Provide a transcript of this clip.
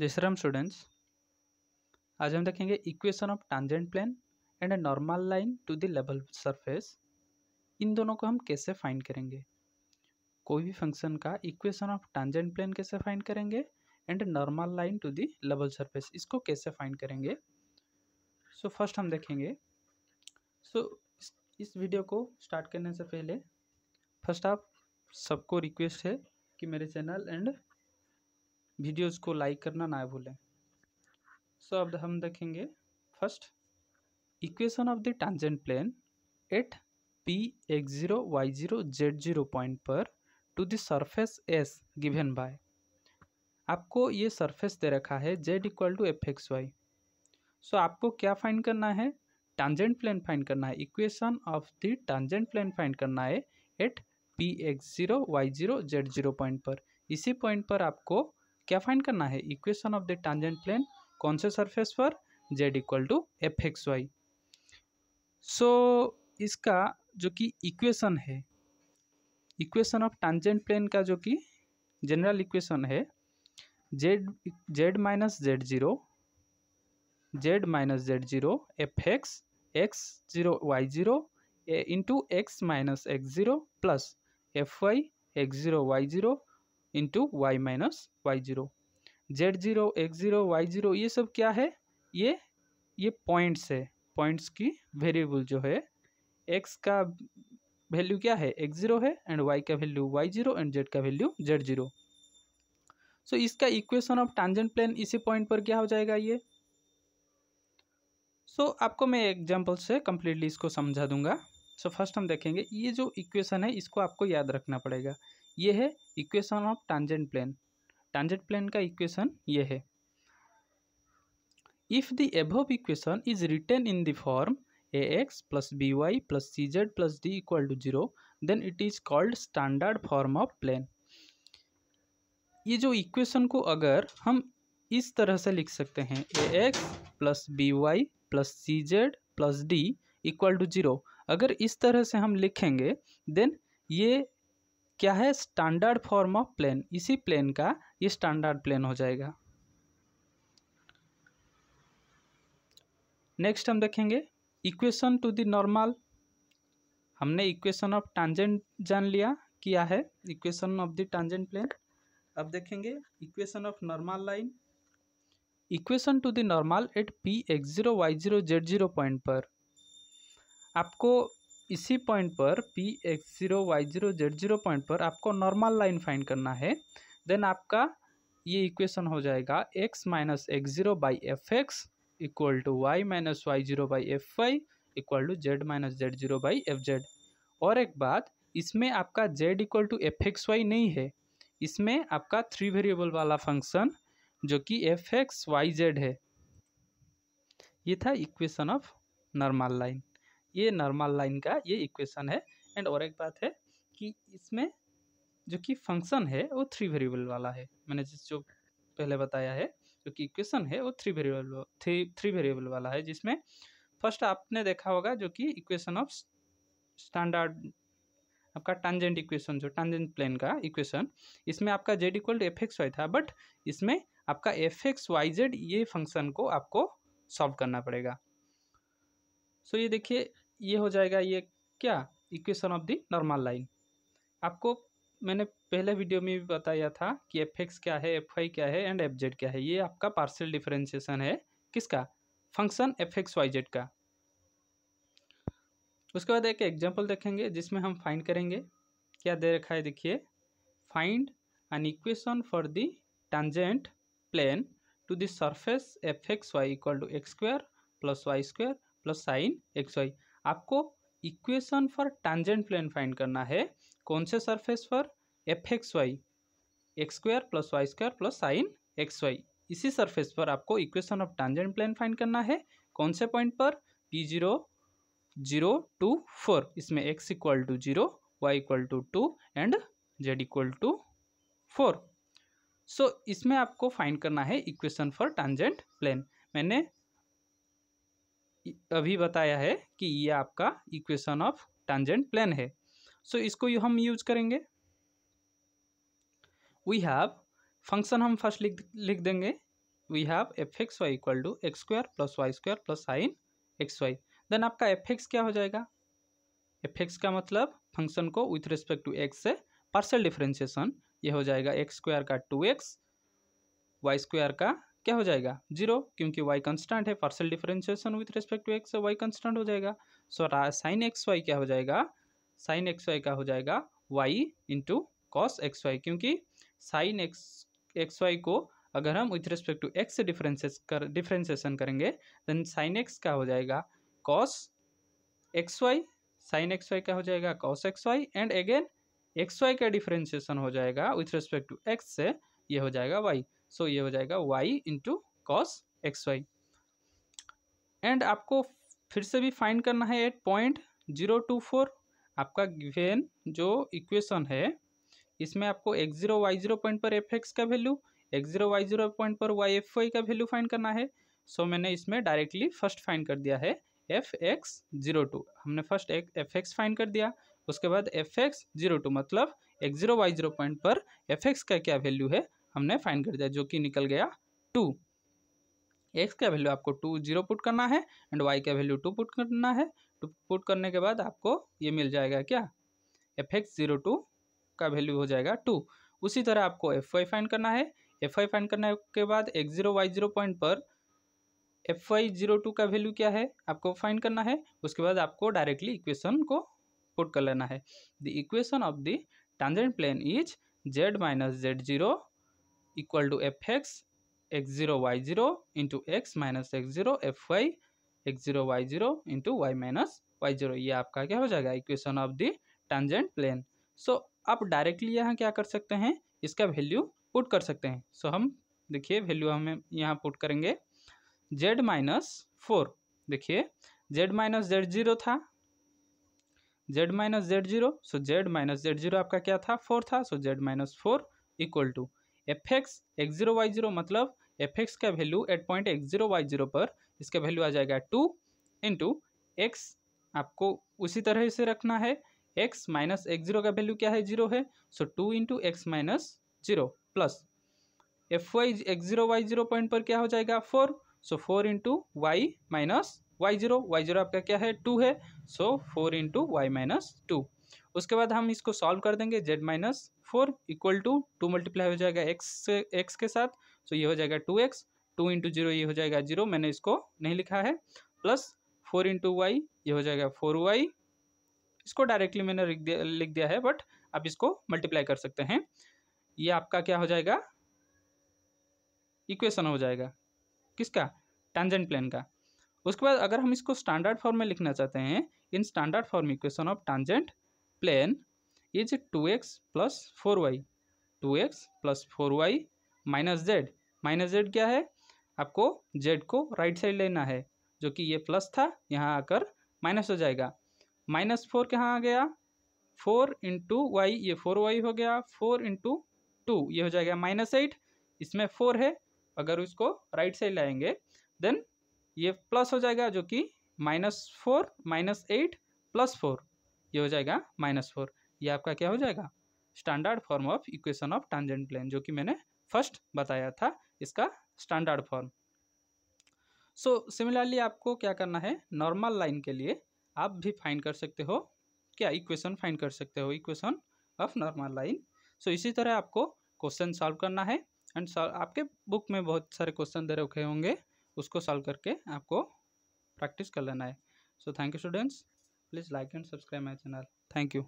Jairam students आज हम देखेंगे equation of tangent plane and a normal line to the level surface इन दोनों को हम कैसे फाइंड करेंगे कोई भी फंक्शन का इक्वेशन ऑफ टांजेंट प्लेन कैसे फाइंड करेंगे एंड normal line to the level surface इसको कैसे फाइंड करेंगे सो so, फर्स्ट हम देखेंगे सो so, इस वीडियो को स्टार्ट करने से पहले फर्स्ट आप सबको रिक्वेस्ट है कि मेरे चैनल एंड वीडियोज़ को लाइक करना ना भूलें सो so, अब हम देखेंगे first equation of the tangent plane at P x zero Y zero z zero point पर to the surface S given by आपको ये सरफेस दे रखा है z equal to F x y so आपको क्या फाइंड करना है टांजेंट प्लेन फाइंड करना है equation of the tangent plane find करना है at P x zero Y zero z zero point पर इसी पॉइंट पर आपको क्या फाइंड करना है equation of the tangent plane कौन से सरफेस पर z equal to F x y so इसका जो कि इक्वेशन है इक्वेशन ऑफ टांजेंट प्लेन का जो कि जनरल इक्वेशन है z z minus Z zero z minus Z zero f x x zero Y zero into x minus x zero plus F Y x zero Y zero into Y minus y zero z zero x zero y zero ये सब क्या है ये ये points है points की variable जो है एक्स का वैल्यू क्या है एक्स ज़ीरो है एंड वाई का value y zero and z का वैल्यू जेड ज़ीरो सो इसका इक्वेशन ऑफ टेंजेंट प्लेन इसी पॉइंट पर क्या हो जाएगा ये सो so, आपको मैं एग्जाम्पल से कम्प्लीटली इसको समझा दूंगा सो so, फर्स्ट हम देखेंगे ये जो इक्वेशन है इसको आपको याद रखना पड़ेगा ये है equation of tangent plane tangent plane का इक्वेशन ये है if the above equation is written in the form a x plus b y plus c z plus d equal to zero then it is called standard form of plane ये जो equation को अगर हम इस तरह से लिख सकते हैं a x plus b y plus c z plus d equal to zero अगर इस तरह से हम लिखेंगे देन ये क्या है स्टैंडर्ड फॉर्म ऑफ प्लेन इसी प्लेन का ये स्टैंडर्ड प्लेन हो जाएगा नेक्स्ट हम देखेंगे इक्वेशन टू द नॉर्मल हमने इक्वेशन ऑफ टांजेंट जान लिया किया है equation of the tangent plane अब देखेंगे equation of normal line equation to the normal at P x zero Y zero z zero point पर आपको इसी पॉइंट पर P x zero y zero z zero point पर आपको normal line find करना है देन आपका ये इक्वेशन हो जाएगा x minus x zero by f x equal to y minus y zero by f y equal to z minus z zero by f z और एक बात इसमें आपका z equal to F x y नहीं है इसमें आपका three variable वाला फंक्शन जो कि एफ एक्स वाई जेड है ये था इक्वेशन ऑफ नॉर्मल लाइन ये नॉर्मल लाइन का ये इक्वेशन है एंड और एक बात है कि इसमें जो कि फंक्शन है वो थ्री वेरिएबल वाला है मैंने जिस जो पहले बताया है जो कि इक्वेशन है वो three variable three three variable वाला है जिसमें फर्स्ट आपने देखा होगा जो कि इक्वेशन ऑफ स्टैंडर्ड आपका टांजेंट इक्वेशन जो टांजेंट प्लेन का इक्वेशन इसमें आपका z equal to F x y था बट इसमें आपका एफ एक्स वाई जेड ये फंक्शन को आपको सॉल्व करना पड़ेगा सो so ये देखिए ये हो जाएगा ये क्या equation of the normal line आपको मैंने पहले वीडियो में भी बताया था कि एफ एक्स क्या है एफ वाई क्या है एंड एफ जेड क्या है ये आपका पार्शियल डिफरेंशिएशन है किसका function f x y z का उसके बाद एक एग्जाम्पल देखेंगे जिसमें हम फाइंड करेंगे क्या दे रखा है देखिए find an equation for the tangent plane to the surface f x y equal to x square plus y square plus sine x y आपको equation for tangent plane find करना है कौन से सरफेस पर f x y x square plus y square plus sine x y इसी surface पर आपको equation of tangent plane find करना है कौन से पॉइंट पर P zero zero two four इसमें x equal to zero y equal to two and z equal to four so इसमें आपको फाइंड करना है इक्वेशन फॉर टांजेंट प्लेन मैंने अभी बताया है कि ये आपका इक्वेशन ऑफ टेंजेंट प्लेन है सो so, इसको हम यूज करेंगे वी हैव फंक्शन हम फर्स्ट लिख लिख देंगे we have f x y equal to x square plus y square plus sine x y then आपका एफ एक्स क्या हो जाएगा एफ एक्स का मतलब फंक्शन को विथ रिस्पेक्ट टू एक्स से पार्सल डिफ्रेंशिएशन ये हो जाएगा एक्स स्क्वायर का टू एक्स वाई स्क्वायर का क्या हो जाएगा जीरो क्योंकि वाई कंस्टेंट है partial differentiation with respect to x y constant हो जाएगा सो साइन एक्स वाई क्या हो जाएगा साइन एक्स वाई का हो जाएगा y into cos x y क्योंकि साइन एक्स एक्स वाई को अगर हम विथ रिस्पेक्ट टू एक्स से कर डिफरेंशिएशन करेंगे देन साइन एक्स का हो जाएगा cos x y sine x y का हो जाएगा cos x y and again x y का डिफरेंशिएशन हो जाएगा विथ रिस्पेक्ट टू एक्स से ये हो जाएगा वाई सो so, ये हो जाएगा y into cos x y and आपको फिर से भी फाइंड करना है at point zero two four आपका गिवेन जो इक्वेशन है इसमें आपको x zero Y zero point पर एफ एक्स का value x zero Y zero point पर वाई एफ वाई का वैल्यू फाइंड करना है सो so, मैंने इसमें डायरेक्टली फर्स्ट फाइंड कर दिया है एफ एक्स जीरो टू हमने फर्स्ट एफ एक्स फाइन कर दिया उसके बाद एफ एक्स जीरो टू मतलब x zero Y zero point पर एफ एक्स का क्या वैल्यू है हमने फाइन कर दिया जो कि निकल गया टू एक्स का वैल्यू आपको टू जीरो पुट करना है एंड वाई का वैल्यू टू पुट करना है टू पुट करने के बाद आपको ये मिल जाएगा क्या एफ एक्स जीरो टू का वैल्यू हो जाएगा टू उसी तरह आपको एफ वाई फाइन करना है एफ आई फाइन करने के बाद x zero Y zero point पर एफ वाई जीरो टू का वैल्यू क्या है आपको फाइन करना है उसके बाद आपको डायरेक्टली इक्वेशन को पुट कर लेना है the equation of the tangent plane is z minus Z zero equal to F x x zero y zero into x minus x zero f Y x zero y zero into Y minus y zero ये आपका क्या हो जाएगा equation of the tangent plane so आप directly यहाँ क्या कर सकते हैं इसका वैल्यू पुट कर सकते हैं सो so, हम देखिए वैल्यू हम यहाँ पुट करेंगे जेड माइनस फोर देखिए जेड माइनस जेड जीरो था Z minus Z zero so Z minus Z zero आपका क्या था फोर था so Z minus four equal to F x x zero Y zero मतलब एफ एक्स का value at point X zero Y zero पर इसका value आ जाएगा to into x आपको उसी तरह से रखना है एक्स माइनस एक्स जीरो का वैल्यू क्या है जीरो है so two into x minus zero plus F Y x zero Y zero point पर क्या हो जाएगा four so four into Y minus Y zero Y zero आपका क्या है टू है so four into Y minus two उसके बाद हम इसको सॉल्व कर देंगे Z minus four equal to two multiply हो जाएगा एक्स एक्स के साथ तो ये हो जाएगा two X two into zero ये हो जाएगा जीरो मैंने इसको नहीं लिखा है प्लस फोर इंटू वाई ये हो जाएगा फोर वाई इसको डायरेक्टली मैंने लिख दिया लिख दिया है बट आप इसको मल्टीप्लाई कर सकते हैं ये आपका क्या हो जाएगा इक्वेशन हो जाएगा किसका टेंजेंट प्लेन का उसके बाद अगर हम इसको स्टैंडर्ड फॉर्म में लिखना चाहते हैं in standard form equation of tangent plane is two X plus four Y two X plus four Y minus Z minus Z क्या है आपको जेड को राइट साइड लेना है जो कि ये प्लस था यहाँ आकर माइनस हो जाएगा माइनस फोर कहाँ आ गया फोर इंटू वाई ये फोर वाई हो गया फोर इंटू टू ये हो जाएगा माइनस एट इसमें फोर है अगर उसको राइट साइड लाएंगे देन ये प्लस हो जाएगा जो कि minus four minus eight plus four ये हो जाएगा माइनस फोर ये आपका क्या हो जाएगा standard form of equation of tangent plane जो कि मैंने फर्स्ट बताया था इसका स्टैंडर्ड फॉर्म सो सिमिलरली आपको क्या करना है नॉर्मल लाइन के लिए आप भी फाइंड कर सकते हो क्या इक्वेशन फाइंड कर सकते हो equation of normal line so इसी तरह आपको क्वेश्चन सॉल्व करना है एंड आपके बुक में बहुत सारे क्वेश्चन दे रखे होंगे उसको सॉल्व करके आपको प्रैक्टिस कर लेना है so thank you students please like and subscribe my channel thank you